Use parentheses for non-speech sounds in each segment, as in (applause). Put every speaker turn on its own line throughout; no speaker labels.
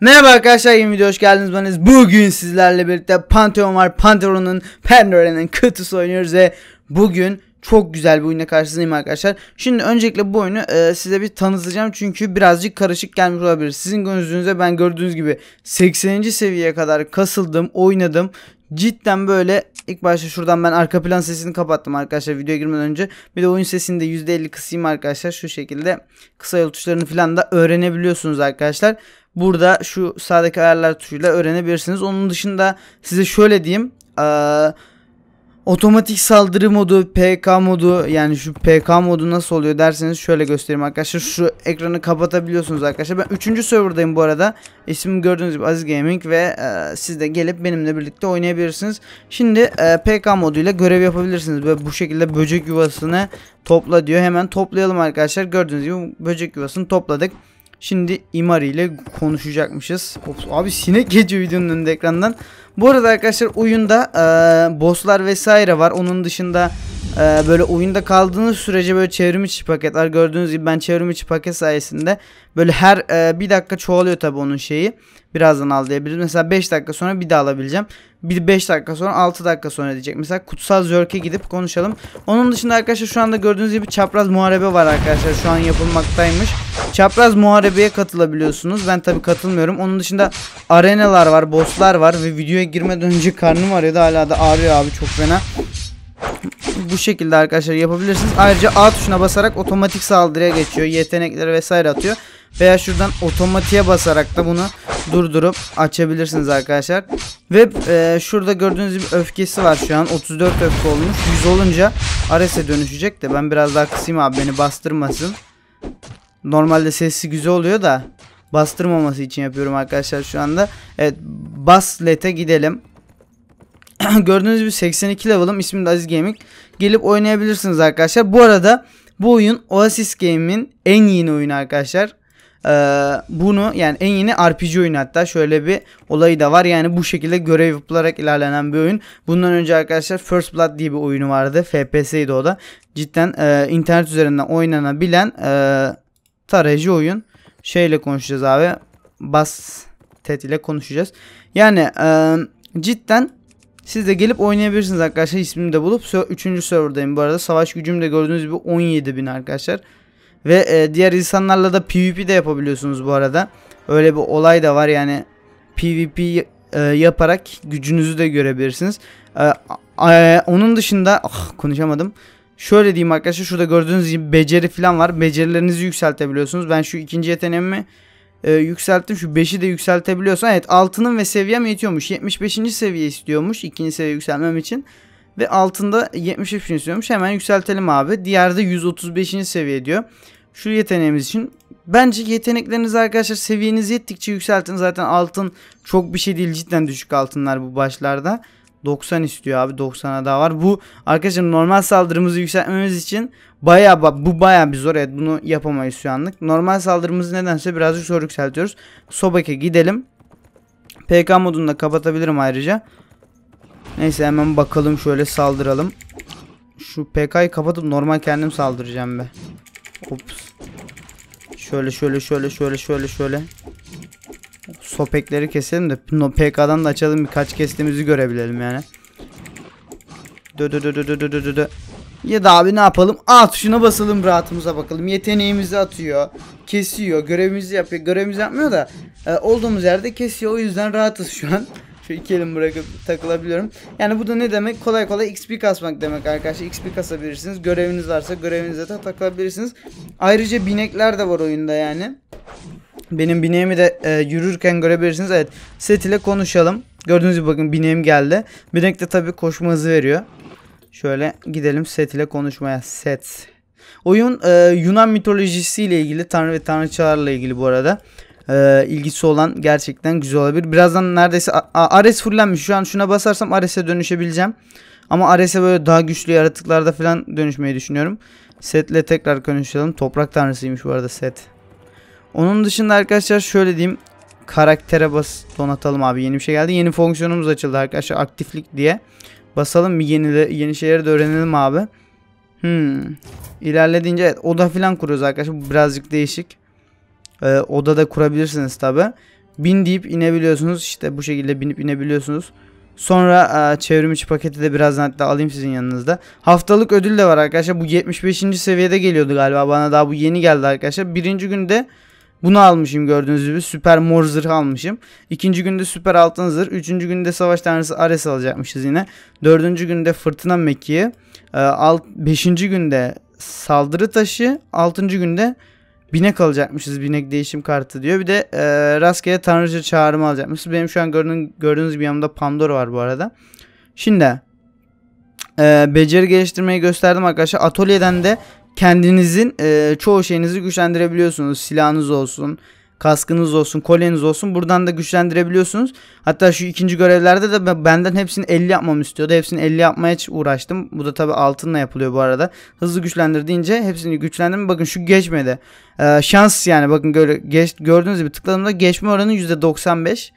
Merhaba arkadaşlar yeni video hoş geldiniz beniz. Bugün sizlerle birlikte Pantheon var. Pantheon'un Pandora'nın kötüsü oynuyoruz ve bugün çok güzel bir oyunla karşınızdayım arkadaşlar. Şimdi öncelikle bu oyunu e, size bir tanıtacağım çünkü birazcık karışık gelmiş olabilir. Sizin gözünüzde ben gördüğünüz gibi 80. seviyeye kadar kasıldım, oynadım. Cidden böyle ilk başta şuradan ben arka plan sesini kapattım arkadaşlar videoya girmeden önce. Bir de oyun sesini de %50 kısayım arkadaşlar. Şu şekilde kısa yol tuşlarını falan da öğrenebiliyorsunuz arkadaşlar. Burada şu sağdaki ayarlar tuşuyla öğrenebilirsiniz. Onun dışında size şöyle diyeyim. Ee, otomatik saldırı modu, PK modu yani şu PK modu nasıl oluyor derseniz şöyle göstereyim arkadaşlar. Şu ekranı kapatabiliyorsunuz arkadaşlar. Ben 3. serverdayım bu arada. İsmimi gördüğünüz gibi Aziz Gaming ve e, siz de gelip benimle birlikte oynayabilirsiniz. Şimdi e, PK moduyla görev yapabilirsiniz ve bu şekilde böcek yuvasını topla diyor. Hemen toplayalım arkadaşlar. Gördüğünüz gibi böcek yuvasını topladık. Şimdi Imari ile konuşacakmışız. Ops, abi sinek geçiyor videonun önünde ekrandan. Bu arada arkadaşlar oyunda e, bosslar vesaire var. Onun dışında e, böyle oyunda kaldığınız sürece böyle çevrim içi paketler gördüğünüz gibi ben çevrim içi paket sayesinde böyle her e, bir dakika çoğalıyor tabi onun şeyi. Birazdan al diyebiliriz. Mesela 5 dakika sonra bir daha alabileceğim. Bir 5 dakika sonra 6 dakika sonra diyecek. Mesela Kutsal Zörk'e gidip konuşalım. Onun dışında arkadaşlar şu anda gördüğünüz gibi çapraz muharebe var arkadaşlar. Şu an yapılmaktaymış. Çapraz muharebeye katılabiliyorsunuz. Ben tabi katılmıyorum. Onun dışında arenalar var, bosslar var ve videoya girmeden önce karnım ağrıyordu. Hala da ağrıyor abi çok fena bu şekilde arkadaşlar yapabilirsiniz. Ayrıca A tuşuna basarak otomatik saldırıya geçiyor. Yetenekleri vesaire atıyor. Veya şuradan otomatiğe basarak da bunu durdurup açabilirsiniz arkadaşlar. Ve e, şurada gördüğünüz gibi öfkesi var şu an. 34 öfke olmuş. 100 olunca Ares'e dönüşecek de ben biraz daha kısayım abi beni bastırmasın. Normalde sesi güzel oluyor da bastırmaması için yapıyorum arkadaşlar şu anda. Evet Baslet'e gidelim. (clears throat) Gördüğünüz gibi 82 level'ım. İsmim de Aziz Gaming. Gelip oynayabilirsiniz arkadaşlar. Bu arada bu oyun Oasis Game'in en yeni oyunu arkadaşlar. Ee, bunu yani en yeni RPG oyun hatta şöyle bir olayı da var yani bu şekilde görev yapılarak ilerlenen bir oyun. Bundan önce arkadaşlar First Blood diye bir oyunu vardı FPS'ydi o da cidden e, internet üzerinden oynanabilen e, tarayıcı oyun. Şeyle konuşacağız abi bas tet ile konuşacağız. Yani e, cidden siz de gelip oynayabilirsiniz arkadaşlar. İsmimi de bulup 3. serverdayım bu arada. Savaş gücüm de gördüğünüz gibi bin arkadaşlar. Ve e, diğer insanlarla da PvP de yapabiliyorsunuz bu arada. Öyle bir olay da var yani. PvP e, yaparak gücünüzü de görebilirsiniz. E, e, onun dışında oh, konuşamadım. Şöyle diyeyim arkadaşlar şurada gördüğünüz gibi beceri falan var. Becerilerinizi yükseltebiliyorsunuz. Ben şu ikinci yeteneğimi e, yükselttim. Şu 5'i de yükseltebiliyorsan evet altının ve seviyem yetiyormuş. 75. seviye istiyormuş ikinci seviye yükselmem için. Ve altında 73 istiyormuş. Hemen yükseltelim abi. Diğerde 135. seviye diyor. Şu yeteneğimiz için. Bence yetenekleriniz arkadaşlar seviyeniz yettikçe yükseltin. Zaten altın çok bir şey değil. Cidden düşük altınlar bu başlarda. 90 istiyor abi 90'a daha var. Bu arkadaşlar normal saldırımızı yükseltmemiz için baya bu baya bir zor. Evet bunu yapamayız şu anlık. Normal saldırımızı nedense birazcık zor yükseltiyoruz. Sobak'e gidelim. PK modunda kapatabilirim ayrıca. Neyse hemen bakalım şöyle saldıralım. Şu PK'yı kapatıp normal kendim saldıracağım be. Ops. Şöyle şöyle şöyle şöyle şöyle şöyle. Sopekleri keselim de PK'dan da açalım birkaç kestiğimizi görebilelim yani. Dödödödödödödödödödö. Ya da abi ne yapalım? A tuşuna basalım rahatımıza bakalım. Yeteneğimizi atıyor. Kesiyor. Görevimizi yapıyor. Görevimizi yapmıyor da e, olduğumuz yerde kesiyor. O yüzden rahatız şu an. (laughs) Şu iki elim bırakıp takılabiliyorum. Yani bu da ne demek? Kolay kolay XP kasmak demek arkadaşlar. XP kasabilirsiniz. Göreviniz varsa görevinize de takılabilirsiniz. Ayrıca binekler de var oyunda yani. Benim bineğimi de e, yürürken görebilirsiniz. Evet set ile konuşalım. Gördüğünüz gibi bakın bineğim geldi. Binek de tabii koşma hızı veriyor. Şöyle gidelim set ile konuşmaya. Set. Oyun e, Yunan mitolojisi ile ilgili tanrı ve tanrıçalarla ilgili bu arada. E, ilgisi olan gerçekten güzel olabilir. Birazdan neredeyse Ares fullenmiş. Şu an şuna basarsam Ares'e dönüşebileceğim. Ama Ares'e böyle daha güçlü yaratıklarda falan dönüşmeyi düşünüyorum. Set ile tekrar konuşalım. Toprak tanrısıymış bu arada Set. Onun dışında arkadaşlar şöyle diyeyim. Karaktere bas donatalım abi. Yeni bir şey geldi. Yeni fonksiyonumuz açıldı arkadaşlar. Aktiflik diye. Basalım bir yeni, yeni şeyleri de öğrenelim abi. Hmm. İlerlediğince evet, oda falan kuruyoruz arkadaşlar. Bu birazcık değişik. Ee, oda da kurabilirsiniz tabi. Bin deyip inebiliyorsunuz. İşte bu şekilde binip inebiliyorsunuz. Sonra e, çevrim içi paketi de birazdan hatta alayım sizin yanınızda. Haftalık ödül de var arkadaşlar. Bu 75. seviyede geliyordu galiba. Bana daha bu yeni geldi arkadaşlar. Birinci günde bunu almışım gördüğünüz gibi. Süper mor zırh almışım. İkinci günde süper altın zırh. Üçüncü günde savaş tanrısı Ares alacakmışız yine. Dördüncü günde fırtına mekiği. Ee, alt, beşinci günde saldırı taşı. Altıncı günde binek alacakmışız. Binek değişim kartı diyor. Bir de e, rastgele tanrıca çağrımı alacakmışız. Benim şu an gördüğün, gördüğünüz gibi yanımda Pandora var bu arada. Şimdi e, beceri geliştirmeyi gösterdim arkadaşlar. Atölyeden de kendinizin e, çoğu şeyinizi güçlendirebiliyorsunuz. Silahınız olsun, kaskınız olsun, kolyeniz olsun. Buradan da güçlendirebiliyorsunuz. Hatta şu ikinci görevlerde de benden hepsini 50 yapmamı istiyordu. Hepsini 50 yapmaya uğraştım. Bu da tabi altınla yapılıyor bu arada. Hızlı güçlendir deyince hepsini güçlendirme. Bakın şu geçmedi. Ee, şans yani bakın gör, geç, gördüğünüz gibi tıkladığımda geçme oranı %95.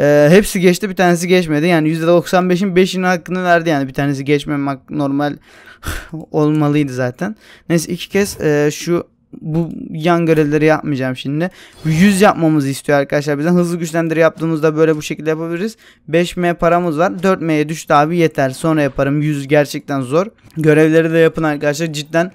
E, hepsi geçti bir tanesi geçmedi. Yani %95'in 5'inin hakkını verdi yani bir tanesi geçmemek normal (laughs) olmalıydı zaten. Neyse iki kez e, şu bu yan görevleri yapmayacağım şimdi. 100 yapmamızı istiyor arkadaşlar bizden. Hızlı güçlendir yaptığımızda böyle bu şekilde yapabiliriz. 5M paramız var. 4M'ye düştü abi yeter. Sonra yaparım. 100 gerçekten zor. Görevleri de yapın arkadaşlar. Cidden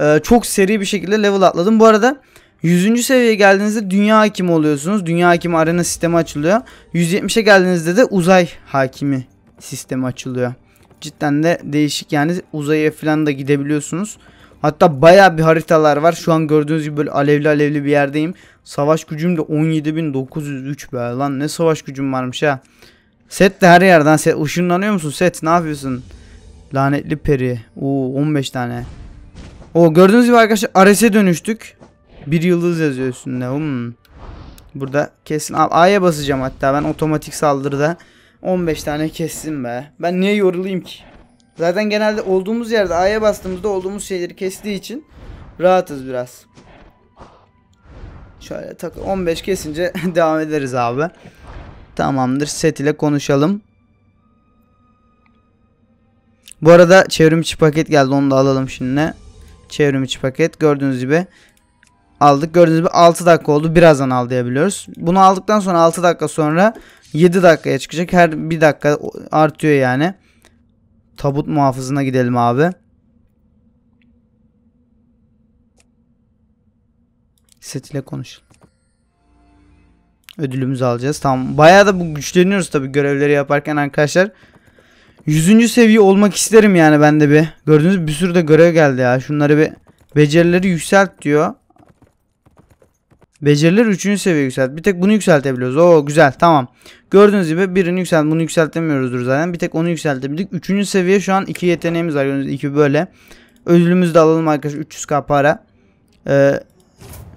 e, çok seri bir şekilde level atladım. Bu arada 100. seviyeye geldiğinizde dünya hakimi oluyorsunuz. Dünya hakimi arena sistemi açılıyor. 170'e geldiğinizde de uzay hakimi sistemi açılıyor. Cidden de değişik yani uzaya falan da gidebiliyorsunuz. Hatta baya bir haritalar var. Şu an gördüğünüz gibi böyle alevli alevli bir yerdeyim. Savaş gücüm de 17.903 be lan ne savaş gücüm varmış ha. Set de her yerden set. Işınlanıyor musun set ne yapıyorsun? Lanetli peri. Oo 15 tane. O gördüğünüz gibi arkadaşlar Ares'e dönüştük. Bir yıldız yazıyor üstünde. Hmm. Burada kesin. A'ya basacağım hatta. Ben otomatik saldırıda 15 tane kestim be. Ben niye yorulayım ki? Zaten genelde olduğumuz yerde A'ya bastığımızda olduğumuz şeyleri kestiği için rahatız biraz. Şöyle tak 15 kesince (laughs) devam ederiz abi. Tamamdır. Set ile konuşalım. Bu arada çevrimiçi paket geldi. Onu da alalım şimdi. Çevrim içi paket. Gördüğünüz gibi aldık. Gördüğünüz gibi 6 dakika oldu. Birazdan al diyebiliyoruz. Bunu aldıktan sonra 6 dakika sonra 7 dakikaya çıkacak. Her 1 dakika artıyor yani. Tabut muhafızına gidelim abi. set ile konuşalım Ödülümüzü alacağız. Tamam. Bayağı da bu güçleniyoruz tabii görevleri yaparken arkadaşlar. 100. seviye olmak isterim yani ben de bir. Gördüğünüz bir sürü de görev geldi ya. Şunları bir becerileri yükselt diyor. Beceriler 3. seviye yükselt. Bir tek bunu yükseltebiliyoruz. Oo güzel tamam. Gördüğünüz gibi birini yükselt. Bunu yükseltemiyoruzdur zaten. Bir tek onu yükseltebildik. 3. seviye şu an 2 yeteneğimiz var. Gördüğünüz 2 böyle. Ödülümüzü de alalım arkadaşlar. 300k para. Ee,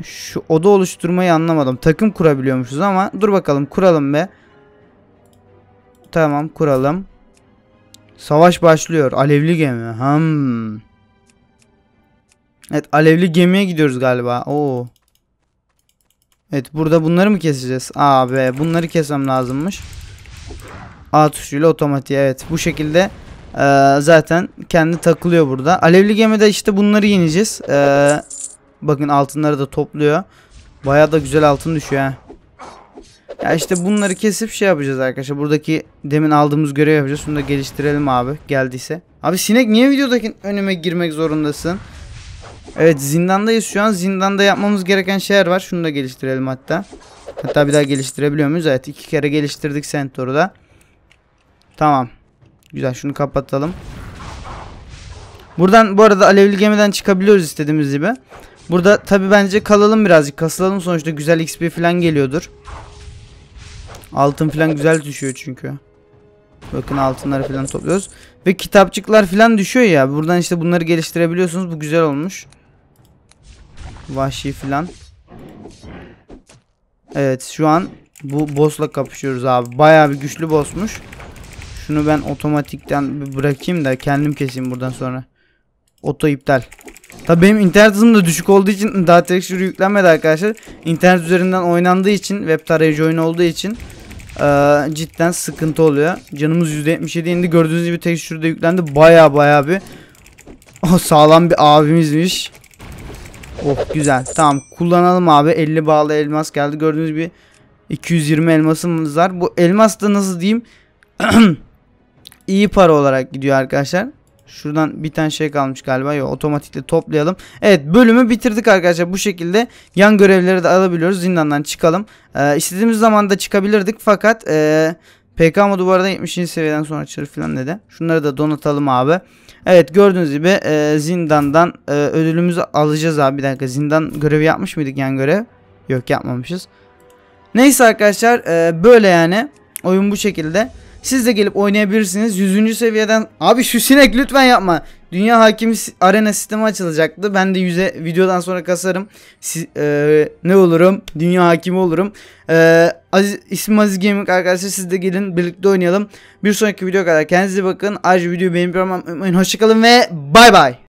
şu oda oluşturmayı anlamadım. Takım kurabiliyormuşuz ama dur bakalım kuralım be. Tamam kuralım. Savaş başlıyor. Alevli gemi. Hmm. Evet alevli gemiye gidiyoruz galiba. Oo. Evet burada bunları mı keseceğiz? abi? Bunları kesmem lazımmış. A tuşuyla otomatik evet. Bu şekilde e, zaten kendi takılıyor burada. Alevli gemide işte bunları yeneceğiz. E, bakın altınları da topluyor. Baya da güzel altın düşüyor ha. Ya işte bunları kesip şey yapacağız arkadaşlar. Buradaki demin aldığımız görev yapacağız. Bunu da geliştirelim abi geldiyse. Abi sinek niye videodaki önüme girmek zorundasın? Evet zindandayız şu an. Zindanda yapmamız gereken şeyler var. Şunu da geliştirelim hatta. Hatta bir daha geliştirebiliyor muyuz? Evet iki kere geliştirdik Centaur'u da. Tamam. Güzel şunu kapatalım. Buradan bu arada alevli gemiden çıkabiliyoruz istediğimiz gibi. Burada tabi bence kalalım birazcık. Kasılalım sonuçta güzel XP falan geliyordur. Altın falan güzel düşüyor çünkü. Bakın altınları falan topluyoruz. Ve kitapçıklar falan düşüyor ya. Buradan işte bunları geliştirebiliyorsunuz. Bu güzel olmuş. Vahşi filan. Evet şu an bu boss'la kapışıyoruz abi. baya bir güçlü boss'muş. Şunu ben otomatikten bir bırakayım da kendim keseyim buradan sonra. Oto iptal. Tabi benim internet hızım da düşük olduğu için (laughs) daha tekstür yüklenmedi arkadaşlar. İnternet üzerinden oynandığı için web tarayıcı oyunu olduğu için ee, cidden sıkıntı oluyor. Canımız %77 indi. Gördüğünüz gibi tekstür de yüklendi. Baya baya bir (laughs) o sağlam bir abimizmiş. Oh güzel. Tamam kullanalım abi. 50 bağlı elmas geldi. Gördüğünüz gibi 220 elmasımız var. Bu elmas da nasıl diyeyim? (clears throat) iyi para olarak gidiyor arkadaşlar. Şuradan bir tane şey kalmış galiba. Yok otomatikle toplayalım. Evet bölümü bitirdik arkadaşlar. Bu şekilde yan görevleri de alabiliyoruz. Zindandan çıkalım. Ee, istediğimiz zaman da çıkabilirdik fakat... Ee, PK modu bu 70. seviyeden sonra açılır filan dedi. Şunları da donatalım abi. Evet gördüğünüz gibi e, zindandan e, ödülümüzü alacağız abi. Bir dakika zindan görevi yapmış mıydık yan görev? Yok yapmamışız. Neyse arkadaşlar e, böyle yani. Oyun bu şekilde. Siz de gelip oynayabilirsiniz. 100. seviyeden. Abi şu sinek lütfen yapma. Dünya Hakim Arena sistemi açılacaktı. Ben de yüze videodan sonra kasarım. Si, e, ne olurum? Dünya Hakimi olurum. E, Aziz, ismim Aziz Gaming arkadaşlar siz de gelin birlikte oynayalım. Bir sonraki video kadar kendinize bakın. Ayrıca videoyu beğenmeyi unutmayın. Hoşçakalın ve bay bay.